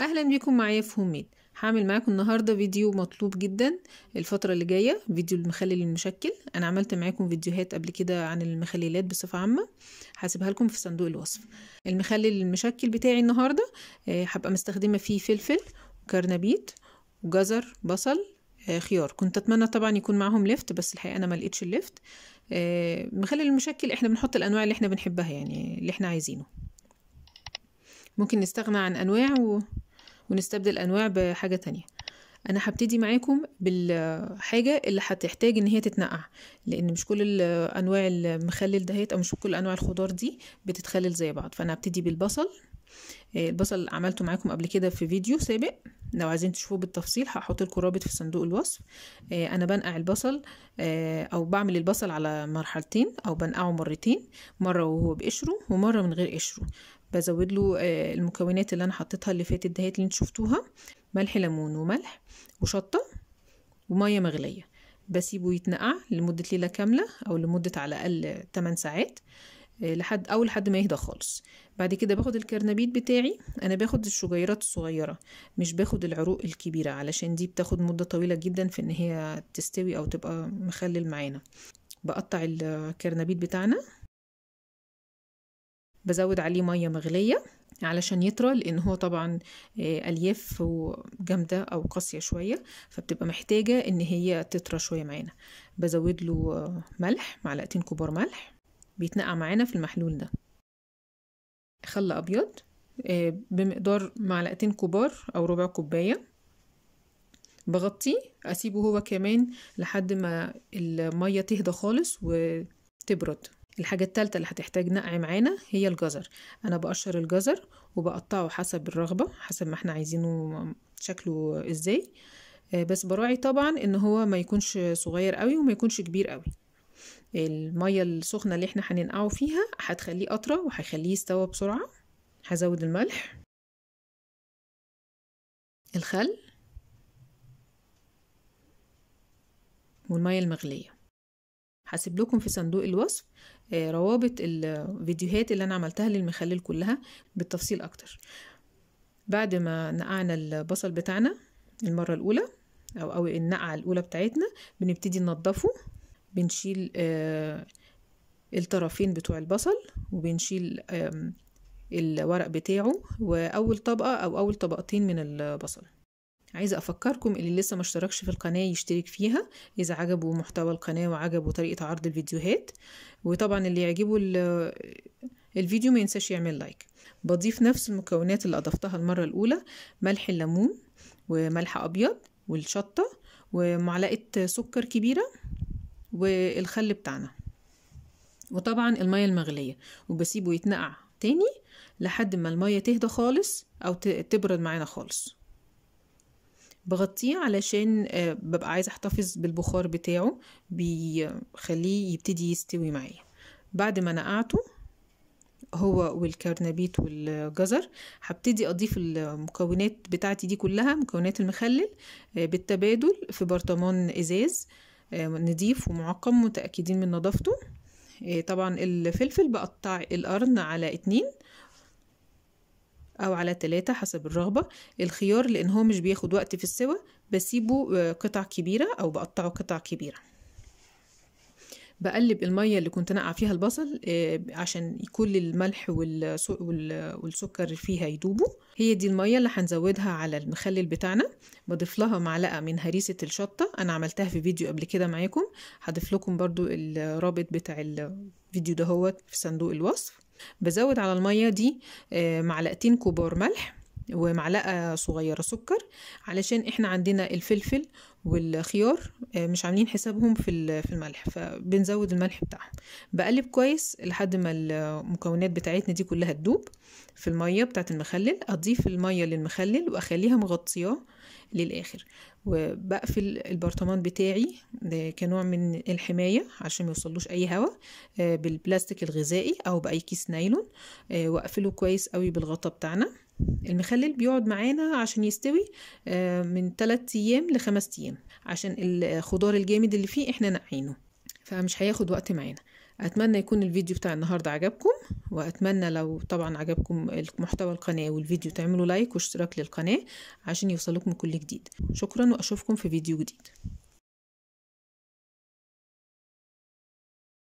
اهلا بيكم معايا في هوميد هعمل معاكم النهارده فيديو مطلوب جدا الفتره اللي جايه فيديو المخلل المشكل انا عملت معاكم فيديوهات قبل كده عن المخللات بصفه عامه هسيبها لكم في صندوق الوصف المخلل المشكل بتاعي النهارده آه، هبقى مستخدمه فيه فلفل وكرنبيت وجزر بصل آه، خيار كنت اتمنى طبعا يكون معاهم لفت بس الحقيقه انا ما لقيتش اللفت المخلل آه، المشكل احنا بنحط الانواع اللي احنا بنحبها يعني اللي احنا عايزينه ممكن نستغنى عن انواع و... ونستبدل أنواع بحاجة تانية أنا هبتدي معاكم بالحاجة اللي هتحتاج إن هي تتنقع لأن مش كل أنواع المخلل دهيت أو مش كل أنواع الخضار دي بتتخلل زي بعض فأنا هبتدي بالبصل آه، البصل عملته معاكم قبل كده في فيديو سابق لو عايزين تشوفوه بالتفصيل هحط رابط في صندوق الوصف آه، انا بنقع البصل آه، او بعمل البصل على مرحلتين او بنقعه مرتين مره وهو بقشره ومره من غير قشره بزود له آه، المكونات اللي انا حطيتها اللي فاتت دهيت اللي انتوا شفتوها ملح ليمون وملح وشطه وميه مغليه بسيبه يتنقع لمده ليله كامله او لمده على الاقل 8 ساعات آه، لحد او لحد ما يهدى خالص بعد كده باخد الكرنبيت بتاعي انا باخد الشجيرات الصغيره مش باخد العروق الكبيره علشان دي بتاخد مده طويله جدا في ان هي تستوي او تبقى مخلل معانا بقطع الكرنبيت بتاعنا بزود عليه مية مغلية علشان يطرى لان هو طبعا آه، الياف جامده او قاسيه شويه فبتبقى محتاجه ان هي تطرى شويه معانا بزود له ملح معلقتين كبار ملح بيتنقع معانا في المحلول ده خل ابيض آه، بمقدار معلقتين كبار او ربع كوبايه بغطيه اسيبه هو كمان لحد ما الميه تهدى خالص وتبرد الحاجة التالتة اللي هتحتاج نقع معانا هي الجزر أنا بقشر الجزر وبقطعه حسب الرغبة حسب ما احنا عايزينه شكله ازاي آه، بس براعي طبعا ان هو ما يكونش صغير قوي وما يكونش كبير قوي المية السخنة اللي احنا هننقعه فيها هتخليه قطرة وهيخليه يستوى بسرعة هزود الملح الخل والمية المغلية هسيب لكم في صندوق الوصف آه، روابط الفيديوهات اللي انا عملتها للمخلل كلها بالتفصيل اكتر بعد ما نقعنا البصل بتاعنا المره الاولى او او النقعه الاولى بتاعتنا بنبتدي ننضفه بنشيل آه، الطرفين بتوع البصل وبنشيل الورق بتاعه واول طبقه او اول طبقتين من البصل عايزة أفكركم اللي لسه ما اشتركش في القناة يشترك فيها إذا عجبه محتوى القناة وعجبه طريقة عرض الفيديوهات وطبعا اللي يعجبه الفيديو ما ينساش يعمل لايك بضيف نفس المكونات اللي أضفتها المرة الأولى ملح الليمون وملح أبيض والشطة ومعلقة سكر كبيرة والخل بتاعنا وطبعا المية المغلية وبسيبه يتنقع تاني لحد ما المية تهدى خالص أو تبرد معانا خالص بغطيه علشان آه، ببقى عايزه احتفظ بالبخار بتاعه بيخليه يبتدي يستوي معايا بعد ما نقعته هو والكرنبيت والجزر هبتدي اضيف المكونات بتاعتي دي كلها مكونات المخلل آه، بالتبادل في برطمان ازاز آه، نضيف ومعقم متأكدين من نظافته طبعا الفلفل بقطع القرن على اتنين أو على تلاتة حسب الرغبة الخيار لأن هو مش بياخد وقت في السوى بسيبه آه، قطع كبيرة أو بقطعه قطع كبيرة بقلب المية اللي كنت نقع فيها البصل آه، عشان كل الملح والسكر فيها يدوبوا هي دي المية اللي هنزودها على المخلل بتاعنا بضيف لها معلقة من هريسة الشطة أنا عملتها في فيديو قبل كده معاكم هضيف لكم برضو الرابط بتاع الفيديو ده هو في صندوق الوصف بزود على المية دي آه، معلقتين كبار ملح ومعلقة صغيرة سكر علشان احنا عندنا الفلفل والخيار آه، مش عاملين حسابهم في في الملح فبنزود الملح بتاعهم بقلب كويس لحد ما المكونات بتاعتنا دي كلها تدوب في المية بتاعت المخلل اضيف المية للمخلل واخليها مغطياه للاخر وبقفل البرطمان بتاعي كنوع من الحماية عشان ما يوصلوش اي هواء آه، بالبلاستيك الغذائي او باي كيس نايلون آه، واقفله كويس قوي بالغطاء بتاعنا المخلل بيقعد معانا عشان يستوي آه، من 3 ايام لخمس ايام عشان الخضار الجامد اللي فيه احنا نقعينه فمش هياخد وقت معانا اتمنى يكون الفيديو بتاع النهارده عجبكم واتمنى لو طبعا عجبكم محتوى القناه والفيديو تعملوا لايك واشتراك للقناه عشان يوصلكم كل جديد شكرا واشوفكم في فيديو جديد